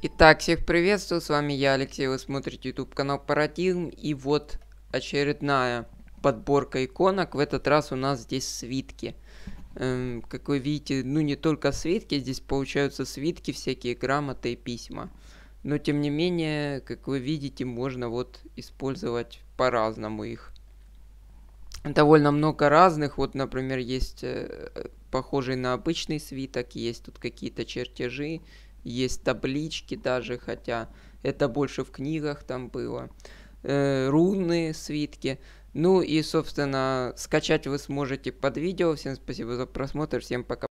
Итак, всех приветствую, с вами я, Алексей, вы смотрите YouTube канал Парадигм, и вот очередная подборка иконок, в этот раз у нас здесь свитки. Эм, как вы видите, ну не только свитки, здесь получаются свитки, всякие грамоты и письма. Но тем не менее, как вы видите, можно вот использовать по-разному их. Довольно много разных, вот, например, есть э, похожий на обычный свиток, есть тут какие-то чертежи, есть таблички даже, хотя это больше в книгах там было, э, руны, свитки. Ну и, собственно, скачать вы сможете под видео. Всем спасибо за просмотр, всем пока.